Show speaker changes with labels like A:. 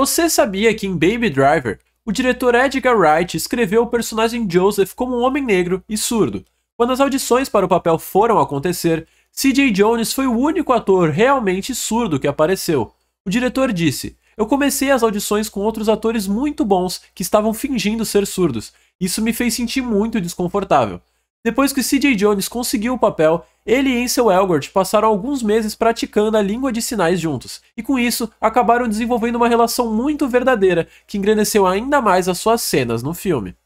A: Você sabia que em Baby Driver, o diretor Edgar Wright escreveu o personagem Joseph como um homem negro e surdo. Quando as audições para o papel foram acontecer, CJ Jones foi o único ator realmente surdo que apareceu. O diretor disse: Eu comecei as audições com outros atores muito bons que estavam fingindo ser surdos. Isso me fez sentir muito desconfortável. Depois que C.J. Jones conseguiu o papel, ele e Ansel Elgort passaram alguns meses praticando a língua de sinais juntos, e com isso acabaram desenvolvendo uma relação muito verdadeira que engrandeceu ainda mais as suas cenas no filme.